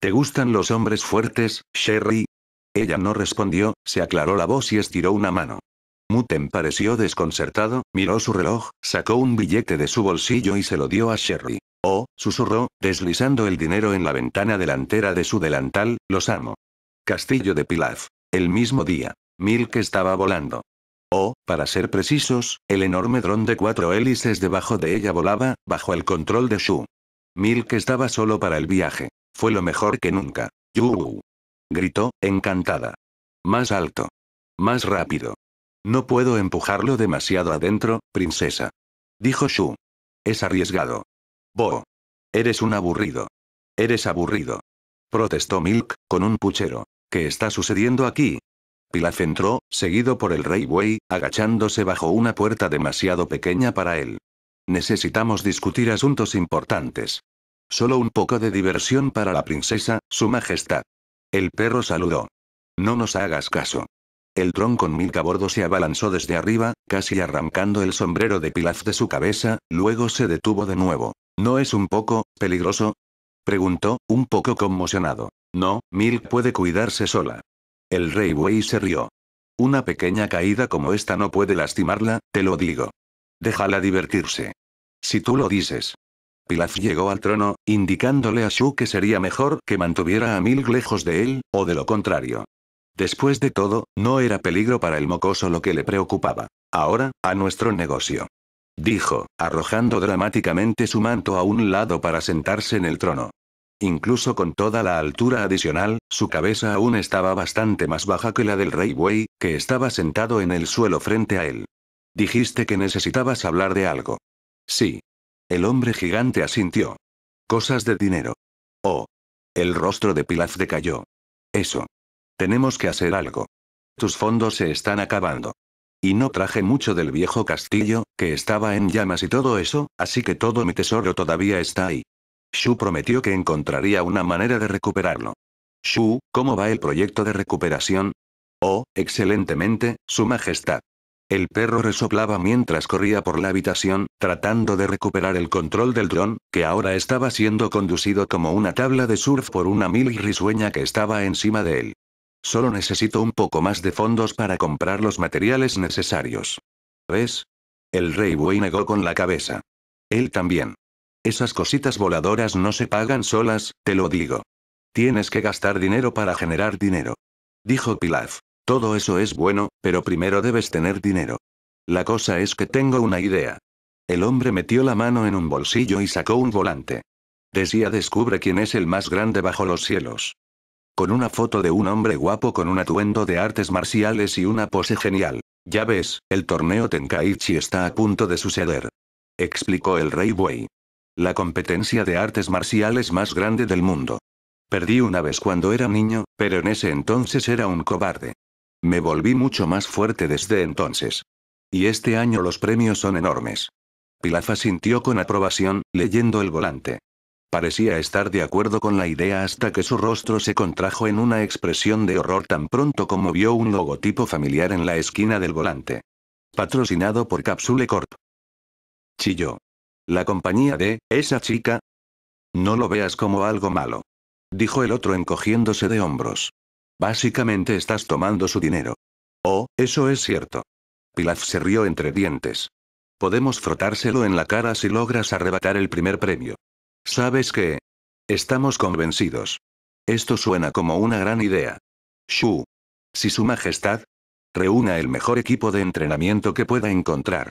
¿Te gustan los hombres fuertes, Sherry? Ella no respondió, se aclaró la voz y estiró una mano. Muten pareció desconcertado, miró su reloj, sacó un billete de su bolsillo y se lo dio a Sherry. Oh, susurró, deslizando el dinero en la ventana delantera de su delantal, los amo. Castillo de Pilaf. El mismo día. Milk estaba volando. Oh, para ser precisos, el enorme dron de cuatro hélices debajo de ella volaba, bajo el control de Shu. Milk estaba solo para el viaje. Fue lo mejor que nunca. ¡Yu! Gritó, encantada. Más alto. Más rápido. No puedo empujarlo demasiado adentro, princesa. Dijo Shu. Es arriesgado. Bo. Eres un aburrido. Eres aburrido. Protestó Milk, con un puchero. ¿Qué está sucediendo aquí? Pilaf entró, seguido por el rey Wei, agachándose bajo una puerta demasiado pequeña para él. Necesitamos discutir asuntos importantes. Solo un poco de diversión para la princesa, su majestad. El perro saludó. No nos hagas caso. El dron con a bordo se abalanzó desde arriba, casi arrancando el sombrero de Pilaf de su cabeza, luego se detuvo de nuevo. ¿No es un poco peligroso? Preguntó, un poco conmocionado. No, Milk puede cuidarse sola. El rey Wei se rió. Una pequeña caída como esta no puede lastimarla, te lo digo. Déjala divertirse. Si tú lo dices. Pilaf llegó al trono, indicándole a Shu que sería mejor que mantuviera a Milk lejos de él, o de lo contrario, Después de todo, no era peligro para el mocoso lo que le preocupaba. Ahora, a nuestro negocio. Dijo, arrojando dramáticamente su manto a un lado para sentarse en el trono. Incluso con toda la altura adicional, su cabeza aún estaba bastante más baja que la del rey Wei, que estaba sentado en el suelo frente a él. Dijiste que necesitabas hablar de algo. Sí. El hombre gigante asintió. Cosas de dinero. Oh. El rostro de Pilaf decayó. Eso. Tenemos que hacer algo. Tus fondos se están acabando. Y no traje mucho del viejo castillo, que estaba en llamas y todo eso, así que todo mi tesoro todavía está ahí. Shu prometió que encontraría una manera de recuperarlo. Shu, ¿cómo va el proyecto de recuperación? Oh, excelentemente, Su Majestad. El perro resoplaba mientras corría por la habitación, tratando de recuperar el control del dron, que ahora estaba siendo conducido como una tabla de surf por una mil risueña que estaba encima de él. Solo necesito un poco más de fondos para comprar los materiales necesarios. ¿Ves? El rey buey negó con la cabeza. Él también. Esas cositas voladoras no se pagan solas, te lo digo. Tienes que gastar dinero para generar dinero. Dijo Pilaf. Todo eso es bueno, pero primero debes tener dinero. La cosa es que tengo una idea. El hombre metió la mano en un bolsillo y sacó un volante. Decía descubre quién es el más grande bajo los cielos. Con una foto de un hombre guapo con un atuendo de artes marciales y una pose genial. Ya ves, el torneo Tenkaichi está a punto de suceder. Explicó el rey Wei. La competencia de artes marciales más grande del mundo. Perdí una vez cuando era niño, pero en ese entonces era un cobarde. Me volví mucho más fuerte desde entonces. Y este año los premios son enormes. Pilafa sintió con aprobación, leyendo el volante. Parecía estar de acuerdo con la idea hasta que su rostro se contrajo en una expresión de horror tan pronto como vio un logotipo familiar en la esquina del volante. Patrocinado por Capsule Corp. Chilló. La compañía de, esa chica. No lo veas como algo malo. Dijo el otro encogiéndose de hombros. Básicamente estás tomando su dinero. Oh, eso es cierto. Pilaf se rió entre dientes. Podemos frotárselo en la cara si logras arrebatar el primer premio. ¿Sabes qué? Estamos convencidos. Esto suena como una gran idea. Shu. Si su majestad reúna el mejor equipo de entrenamiento que pueda encontrar.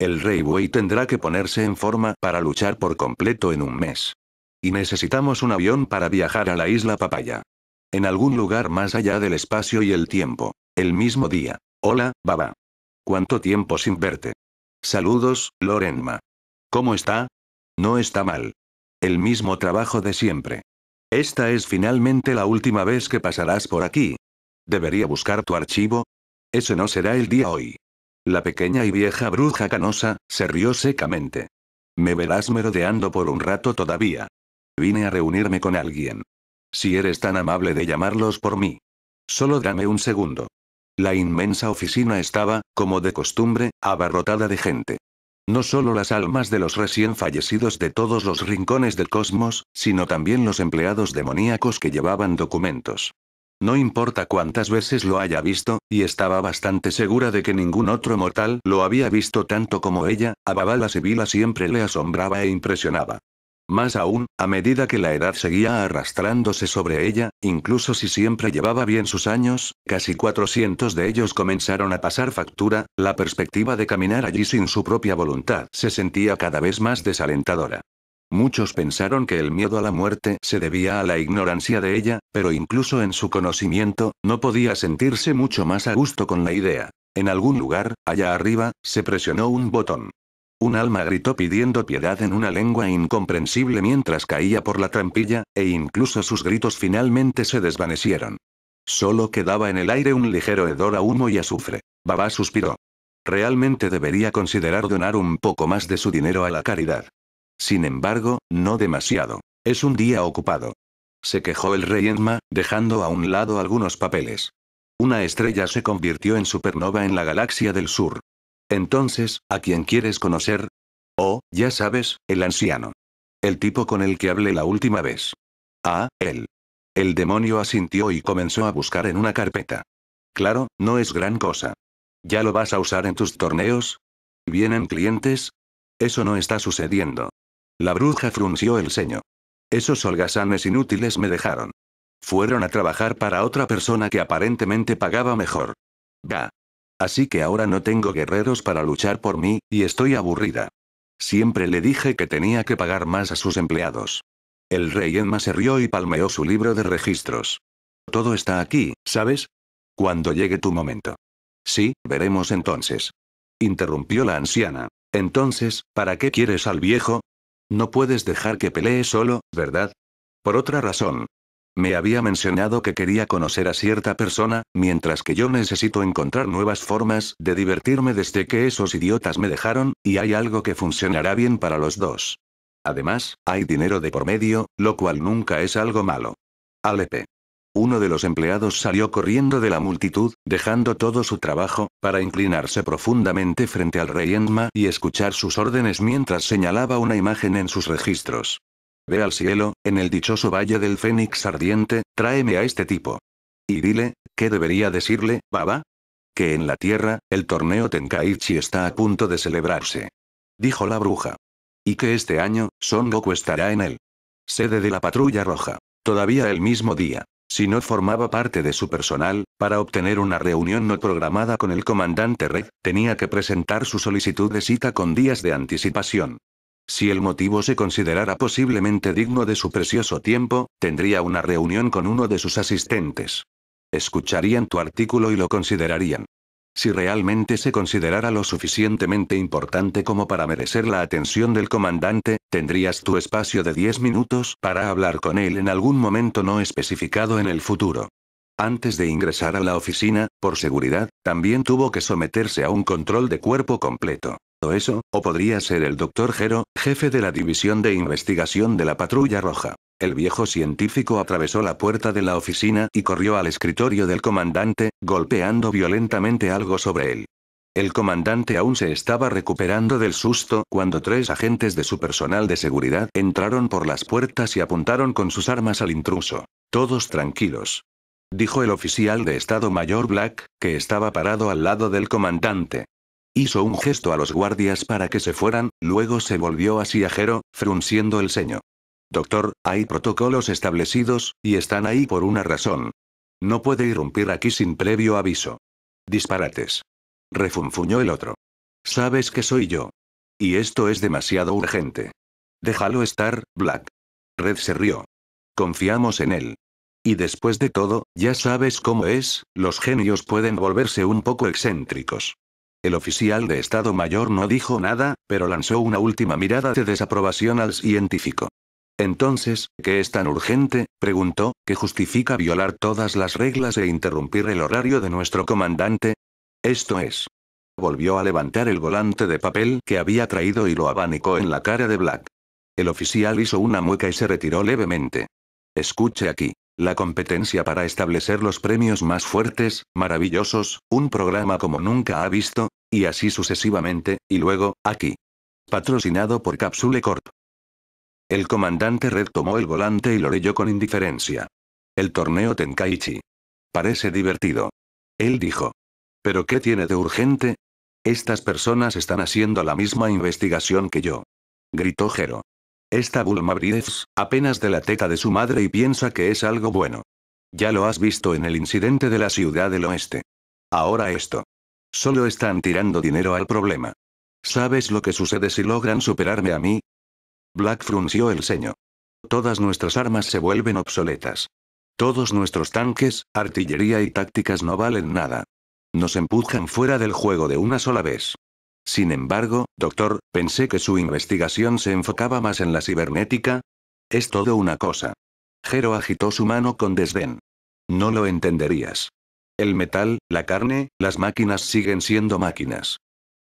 El Rey Wei tendrá que ponerse en forma para luchar por completo en un mes. Y necesitamos un avión para viajar a la isla Papaya. En algún lugar más allá del espacio y el tiempo. El mismo día. Hola, Baba. ¿Cuánto tiempo sin verte? Saludos, Lorenma. ¿Cómo está? No está mal. El mismo trabajo de siempre. Esta es finalmente la última vez que pasarás por aquí. ¿Debería buscar tu archivo? Eso no será el día hoy. La pequeña y vieja bruja canosa, se rió secamente. Me verás merodeando por un rato todavía. Vine a reunirme con alguien. Si eres tan amable de llamarlos por mí. Solo dame un segundo. La inmensa oficina estaba, como de costumbre, abarrotada de gente. No solo las almas de los recién fallecidos de todos los rincones del cosmos, sino también los empleados demoníacos que llevaban documentos. No importa cuántas veces lo haya visto, y estaba bastante segura de que ningún otro mortal lo había visto tanto como ella, a Babala Sibila siempre le asombraba e impresionaba. Más aún, a medida que la edad seguía arrastrándose sobre ella, incluso si siempre llevaba bien sus años, casi 400 de ellos comenzaron a pasar factura, la perspectiva de caminar allí sin su propia voluntad se sentía cada vez más desalentadora. Muchos pensaron que el miedo a la muerte se debía a la ignorancia de ella, pero incluso en su conocimiento, no podía sentirse mucho más a gusto con la idea. En algún lugar, allá arriba, se presionó un botón. Un alma gritó pidiendo piedad en una lengua incomprensible mientras caía por la trampilla, e incluso sus gritos finalmente se desvanecieron. Solo quedaba en el aire un ligero hedor a humo y azufre. Baba suspiró. Realmente debería considerar donar un poco más de su dinero a la caridad. Sin embargo, no demasiado. Es un día ocupado. Se quejó el rey Enma, dejando a un lado algunos papeles. Una estrella se convirtió en supernova en la galaxia del sur. Entonces, ¿a quién quieres conocer? Oh, ya sabes, el anciano. El tipo con el que hablé la última vez. Ah, él. El demonio asintió y comenzó a buscar en una carpeta. Claro, no es gran cosa. ¿Ya lo vas a usar en tus torneos? ¿Vienen clientes? Eso no está sucediendo. La bruja frunció el ceño. Esos holgazanes inútiles me dejaron. Fueron a trabajar para otra persona que aparentemente pagaba mejor. Ya. Así que ahora no tengo guerreros para luchar por mí, y estoy aburrida. Siempre le dije que tenía que pagar más a sus empleados. El rey Enma se rió y palmeó su libro de registros. Todo está aquí, ¿sabes? Cuando llegue tu momento. Sí, veremos entonces. Interrumpió la anciana. Entonces, ¿para qué quieres al viejo? No puedes dejar que pelee solo, ¿verdad? Por otra razón, me había mencionado que quería conocer a cierta persona, mientras que yo necesito encontrar nuevas formas de divertirme desde que esos idiotas me dejaron, y hay algo que funcionará bien para los dos. Además, hay dinero de por medio, lo cual nunca es algo malo. Alepe. Uno de los empleados salió corriendo de la multitud, dejando todo su trabajo, para inclinarse profundamente frente al rey Enma y escuchar sus órdenes mientras señalaba una imagen en sus registros. Ve al cielo, en el dichoso valle del Fénix ardiente, tráeme a este tipo. Y dile, ¿qué debería decirle, baba? Que en la tierra, el torneo Tenkaichi está a punto de celebrarse. Dijo la bruja. Y que este año, Son Goku estará en él. Sede de la patrulla roja. Todavía el mismo día. Si no formaba parte de su personal, para obtener una reunión no programada con el comandante Red, tenía que presentar su solicitud de cita con días de anticipación. Si el motivo se considerara posiblemente digno de su precioso tiempo, tendría una reunión con uno de sus asistentes. Escucharían tu artículo y lo considerarían. Si realmente se considerara lo suficientemente importante como para merecer la atención del comandante, tendrías tu espacio de 10 minutos para hablar con él en algún momento no especificado en el futuro. Antes de ingresar a la oficina, por seguridad, también tuvo que someterse a un control de cuerpo completo eso, o podría ser el doctor Jero, jefe de la División de Investigación de la Patrulla Roja. El viejo científico atravesó la puerta de la oficina y corrió al escritorio del comandante, golpeando violentamente algo sobre él. El comandante aún se estaba recuperando del susto cuando tres agentes de su personal de seguridad entraron por las puertas y apuntaron con sus armas al intruso. Todos tranquilos. Dijo el oficial de Estado Mayor Black, que estaba parado al lado del comandante. Hizo un gesto a los guardias para que se fueran, luego se volvió hacia Jero, frunciendo el ceño. Doctor, hay protocolos establecidos, y están ahí por una razón. No puede irrumpir aquí sin previo aviso. Disparates. Refunfuñó el otro. Sabes que soy yo. Y esto es demasiado urgente. Déjalo estar, Black. Red se rió. Confiamos en él. Y después de todo, ya sabes cómo es, los genios pueden volverse un poco excéntricos. El oficial de Estado Mayor no dijo nada, pero lanzó una última mirada de desaprobación al científico. Entonces, ¿qué es tan urgente? preguntó, ¿qué justifica violar todas las reglas e interrumpir el horario de nuestro comandante. Esto es. Volvió a levantar el volante de papel que había traído y lo abanicó en la cara de Black. El oficial hizo una mueca y se retiró levemente. Escuche aquí. La competencia para establecer los premios más fuertes, maravillosos, un programa como nunca ha visto, y así sucesivamente, y luego, aquí. Patrocinado por Capsule Corp. El comandante Red tomó el volante y lo leyó con indiferencia. El torneo Tenkaichi. Parece divertido. Él dijo. ¿Pero qué tiene de urgente? Estas personas están haciendo la misma investigación que yo. Gritó Jero. Esta Bulma Briefs, apenas de la teta de su madre y piensa que es algo bueno. Ya lo has visto en el incidente de la ciudad del oeste. Ahora esto. Solo están tirando dinero al problema. ¿Sabes lo que sucede si logran superarme a mí? Black frunció el ceño. Todas nuestras armas se vuelven obsoletas. Todos nuestros tanques, artillería y tácticas no valen nada. Nos empujan fuera del juego de una sola vez. Sin embargo, doctor, pensé que su investigación se enfocaba más en la cibernética. Es todo una cosa. Jero agitó su mano con desdén. No lo entenderías. El metal, la carne, las máquinas siguen siendo máquinas.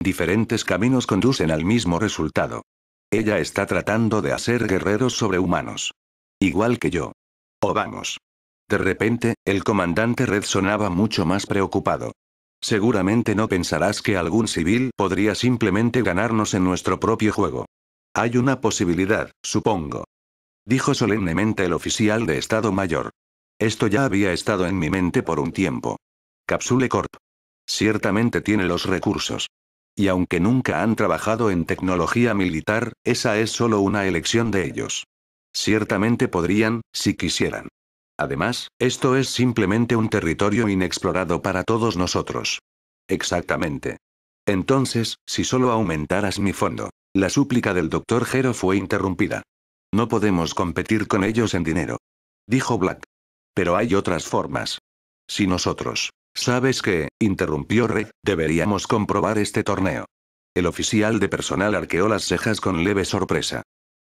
Diferentes caminos conducen al mismo resultado. Ella está tratando de hacer guerreros sobrehumanos. Igual que yo. O oh, vamos. De repente, el comandante Red sonaba mucho más preocupado. Seguramente no pensarás que algún civil podría simplemente ganarnos en nuestro propio juego. Hay una posibilidad, supongo. Dijo solemnemente el oficial de Estado Mayor. Esto ya había estado en mi mente por un tiempo. Capsule Corp. Ciertamente tiene los recursos. Y aunque nunca han trabajado en tecnología militar, esa es solo una elección de ellos. Ciertamente podrían, si quisieran. Además, esto es simplemente un territorio inexplorado para todos nosotros. Exactamente. Entonces, si solo aumentaras mi fondo. La súplica del doctor Jero fue interrumpida. No podemos competir con ellos en dinero. Dijo Black. Pero hay otras formas. Si nosotros, sabes que, interrumpió Red, deberíamos comprobar este torneo. El oficial de personal arqueó las cejas con leve sorpresa.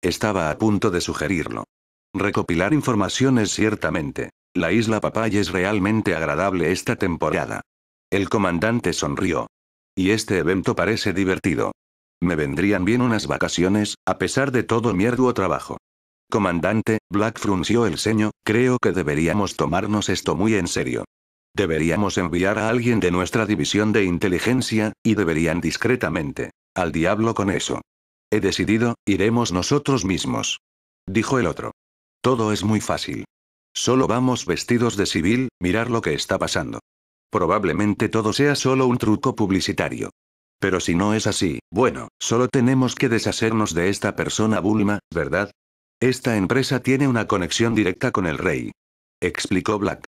Estaba a punto de sugerirlo. Recopilar informaciones ciertamente. La isla Papay es realmente agradable esta temporada. El comandante sonrió. Y este evento parece divertido. Me vendrían bien unas vacaciones, a pesar de todo mi arduo trabajo. Comandante, Black frunció el ceño, creo que deberíamos tomarnos esto muy en serio. Deberíamos enviar a alguien de nuestra división de inteligencia, y deberían discretamente. Al diablo con eso. He decidido, iremos nosotros mismos. Dijo el otro. Todo es muy fácil. Solo vamos vestidos de civil, mirar lo que está pasando. Probablemente todo sea solo un truco publicitario. Pero si no es así, bueno, solo tenemos que deshacernos de esta persona Bulma, ¿verdad? Esta empresa tiene una conexión directa con el rey. Explicó Black.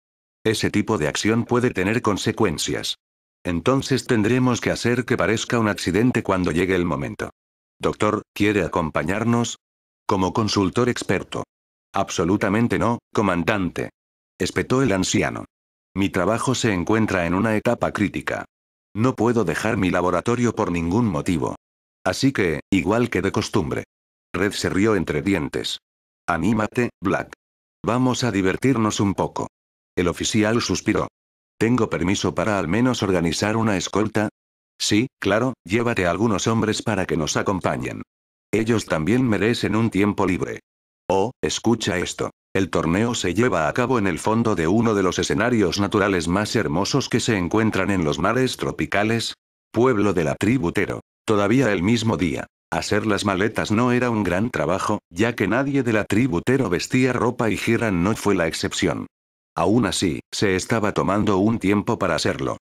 Ese tipo de acción puede tener consecuencias. Entonces tendremos que hacer que parezca un accidente cuando llegue el momento. Doctor, ¿quiere acompañarnos? Como consultor experto. Absolutamente no, comandante. Espetó el anciano. Mi trabajo se encuentra en una etapa crítica. No puedo dejar mi laboratorio por ningún motivo. Así que, igual que de costumbre, Red se rió entre dientes. Anímate, Black. Vamos a divertirnos un poco. El oficial suspiró. ¿Tengo permiso para al menos organizar una escolta? Sí, claro, llévate a algunos hombres para que nos acompañen. Ellos también merecen un tiempo libre. Oh, escucha esto. El torneo se lleva a cabo en el fondo de uno de los escenarios naturales más hermosos que se encuentran en los mares tropicales. Pueblo de la Tributero. Todavía el mismo día. Hacer las maletas no era un gran trabajo, ya que nadie de la tributero vestía ropa y Giran no fue la excepción. Aún así, se estaba tomando un tiempo para hacerlo.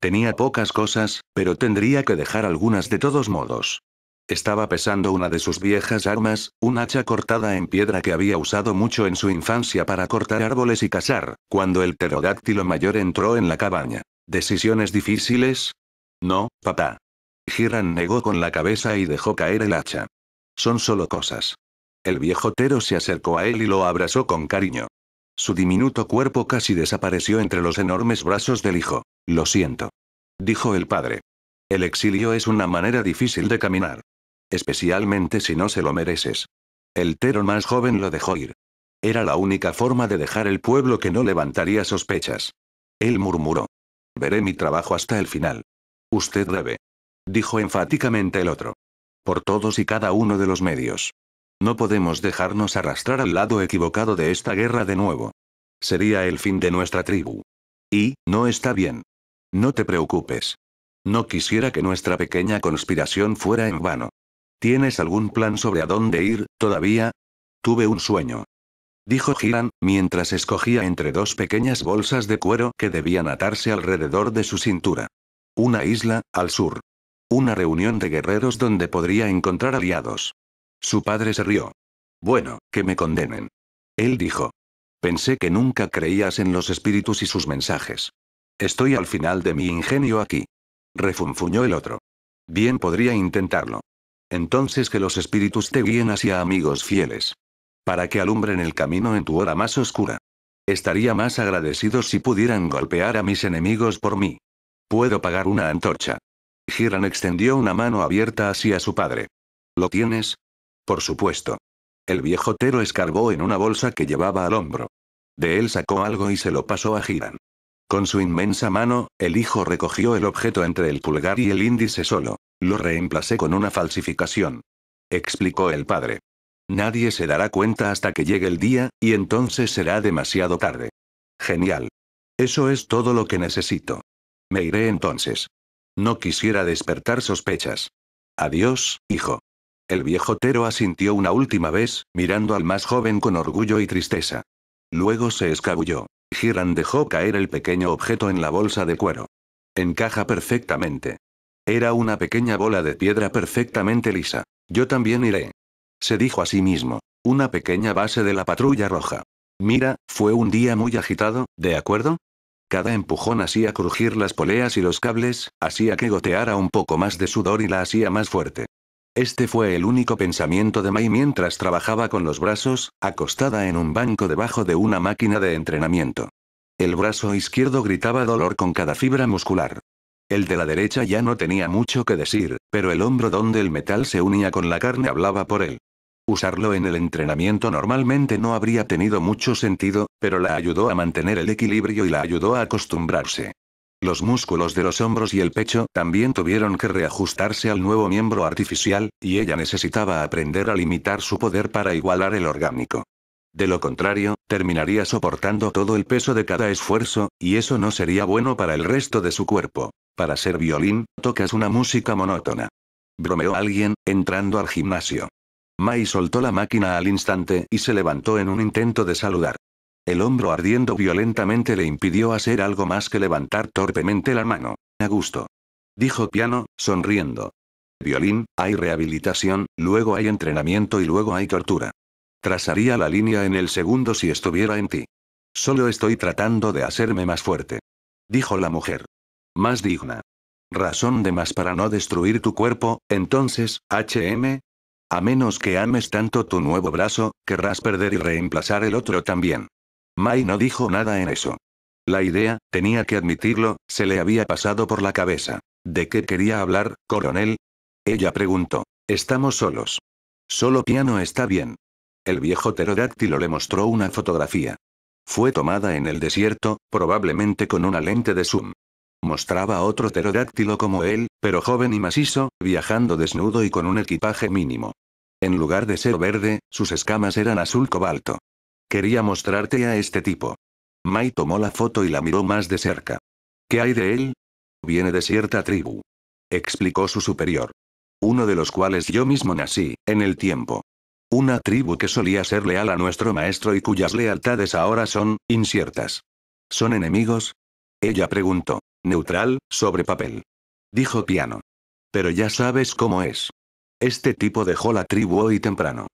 Tenía pocas cosas, pero tendría que dejar algunas de todos modos. Estaba pesando una de sus viejas armas, un hacha cortada en piedra que había usado mucho en su infancia para cortar árboles y cazar, cuando el pterodáctilo mayor entró en la cabaña. ¿Decisiones difíciles? No, papá. Giran negó con la cabeza y dejó caer el hacha. Son solo cosas. El viejo Tero se acercó a él y lo abrazó con cariño. Su diminuto cuerpo casi desapareció entre los enormes brazos del hijo. Lo siento. Dijo el padre. El exilio es una manera difícil de caminar. Especialmente si no se lo mereces. El Tero más joven lo dejó ir. Era la única forma de dejar el pueblo que no levantaría sospechas. Él murmuró. Veré mi trabajo hasta el final. Usted debe dijo enfáticamente el otro. Por todos y cada uno de los medios. No podemos dejarnos arrastrar al lado equivocado de esta guerra de nuevo. Sería el fin de nuestra tribu. Y, no está bien. No te preocupes. No quisiera que nuestra pequeña conspiración fuera en vano. ¿Tienes algún plan sobre a dónde ir, todavía? Tuve un sueño. Dijo Giran, mientras escogía entre dos pequeñas bolsas de cuero que debían atarse alrededor de su cintura. Una isla, al sur. Una reunión de guerreros donde podría encontrar aliados. Su padre se rió. Bueno, que me condenen. Él dijo. Pensé que nunca creías en los espíritus y sus mensajes. Estoy al final de mi ingenio aquí. Refunfuñó el otro. Bien podría intentarlo. Entonces que los espíritus te guíen hacia amigos fieles. Para que alumbren el camino en tu hora más oscura. Estaría más agradecido si pudieran golpear a mis enemigos por mí. Puedo pagar una antorcha. Giran extendió una mano abierta hacia su padre. ¿Lo tienes? Por supuesto. El viejo Tero escargó en una bolsa que llevaba al hombro. De él sacó algo y se lo pasó a Giran. Con su inmensa mano, el hijo recogió el objeto entre el pulgar y el índice solo. Lo reemplacé con una falsificación. Explicó el padre. Nadie se dará cuenta hasta que llegue el día, y entonces será demasiado tarde. Genial. Eso es todo lo que necesito. Me iré entonces. No quisiera despertar sospechas. Adiós, hijo. El viejo Tero asintió una última vez, mirando al más joven con orgullo y tristeza. Luego se escabulló. Giran dejó caer el pequeño objeto en la bolsa de cuero. Encaja perfectamente. Era una pequeña bola de piedra perfectamente lisa. Yo también iré. Se dijo a sí mismo. Una pequeña base de la patrulla roja. Mira, fue un día muy agitado, ¿de acuerdo? Cada empujón hacía crujir las poleas y los cables, hacía que goteara un poco más de sudor y la hacía más fuerte. Este fue el único pensamiento de Mai mientras trabajaba con los brazos, acostada en un banco debajo de una máquina de entrenamiento. El brazo izquierdo gritaba dolor con cada fibra muscular. El de la derecha ya no tenía mucho que decir, pero el hombro donde el metal se unía con la carne hablaba por él. Usarlo en el entrenamiento normalmente no habría tenido mucho sentido, pero la ayudó a mantener el equilibrio y la ayudó a acostumbrarse. Los músculos de los hombros y el pecho también tuvieron que reajustarse al nuevo miembro artificial, y ella necesitaba aprender a limitar su poder para igualar el orgánico. De lo contrario, terminaría soportando todo el peso de cada esfuerzo, y eso no sería bueno para el resto de su cuerpo. Para ser violín, tocas una música monótona. Bromeó alguien, entrando al gimnasio. Mai soltó la máquina al instante y se levantó en un intento de saludar. El hombro ardiendo violentamente le impidió hacer algo más que levantar torpemente la mano. A gusto. Dijo piano, sonriendo. Violín, hay rehabilitación, luego hay entrenamiento y luego hay tortura. Trazaría la línea en el segundo si estuviera en ti. Solo estoy tratando de hacerme más fuerte. Dijo la mujer. Más digna. Razón de más para no destruir tu cuerpo, entonces, HM, a menos que ames tanto tu nuevo brazo, querrás perder y reemplazar el otro también. Mai no dijo nada en eso. La idea, tenía que admitirlo, se le había pasado por la cabeza. ¿De qué quería hablar, coronel? Ella preguntó. Estamos solos. Solo piano está bien. El viejo pterodáctilo le mostró una fotografía. Fue tomada en el desierto, probablemente con una lente de zoom. Mostraba otro pterodáctilo como él, pero joven y macizo, viajando desnudo y con un equipaje mínimo. En lugar de ser verde, sus escamas eran azul cobalto. Quería mostrarte a este tipo. Mai tomó la foto y la miró más de cerca. ¿Qué hay de él? Viene de cierta tribu. Explicó su superior. Uno de los cuales yo mismo nací, en el tiempo. Una tribu que solía ser leal a nuestro maestro y cuyas lealtades ahora son inciertas. ¿Son enemigos? Ella preguntó. Neutral, sobre papel. Dijo piano. Pero ya sabes cómo es. Este tipo dejó la tribu hoy temprano.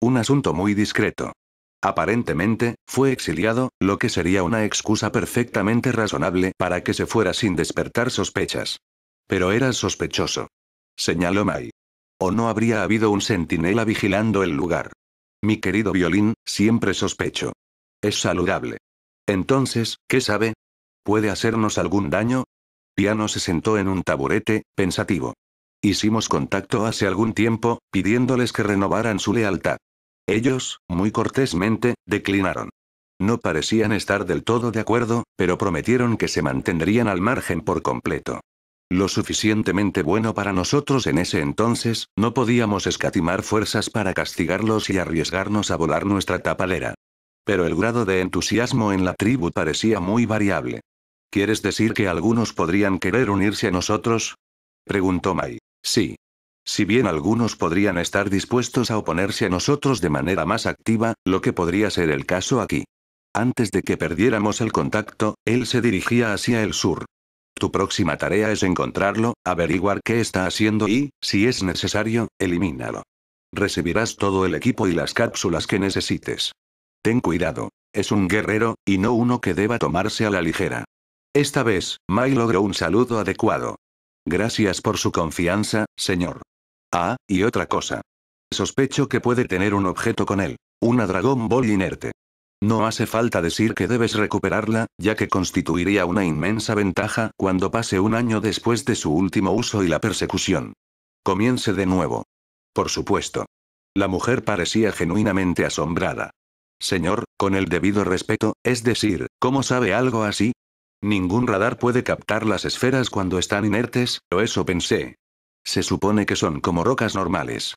Un asunto muy discreto. Aparentemente, fue exiliado, lo que sería una excusa perfectamente razonable para que se fuera sin despertar sospechas. Pero era sospechoso. Señaló Mai. O no habría habido un centinela vigilando el lugar. Mi querido violín, siempre sospecho. Es saludable. Entonces, ¿qué sabe? ¿Puede hacernos algún daño? Piano se sentó en un taburete, pensativo. Hicimos contacto hace algún tiempo, pidiéndoles que renovaran su lealtad. Ellos, muy cortésmente, declinaron. No parecían estar del todo de acuerdo, pero prometieron que se mantendrían al margen por completo. Lo suficientemente bueno para nosotros en ese entonces, no podíamos escatimar fuerzas para castigarlos y arriesgarnos a volar nuestra tapadera. Pero el grado de entusiasmo en la tribu parecía muy variable. ¿Quieres decir que algunos podrían querer unirse a nosotros? Preguntó Mai. Sí. Si bien algunos podrían estar dispuestos a oponerse a nosotros de manera más activa, lo que podría ser el caso aquí. Antes de que perdiéramos el contacto, él se dirigía hacia el sur. Tu próxima tarea es encontrarlo, averiguar qué está haciendo y, si es necesario, elimínalo. Recibirás todo el equipo y las cápsulas que necesites. Ten cuidado. Es un guerrero, y no uno que deba tomarse a la ligera. Esta vez, Mai logró un saludo adecuado. Gracias por su confianza, señor. Ah, y otra cosa. Sospecho que puede tener un objeto con él. Una Dragon Ball inerte. No hace falta decir que debes recuperarla, ya que constituiría una inmensa ventaja cuando pase un año después de su último uso y la persecución. Comience de nuevo. Por supuesto. La mujer parecía genuinamente asombrada. Señor, con el debido respeto, es decir, ¿cómo sabe algo así? Ningún radar puede captar las esferas cuando están inertes, o eso pensé. Se supone que son como rocas normales.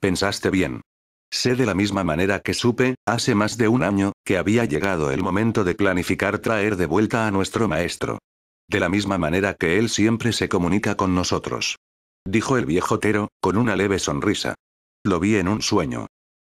Pensaste bien. Sé de la misma manera que supe, hace más de un año, que había llegado el momento de planificar traer de vuelta a nuestro maestro. De la misma manera que él siempre se comunica con nosotros. Dijo el viejo Tero, con una leve sonrisa. Lo vi en un sueño.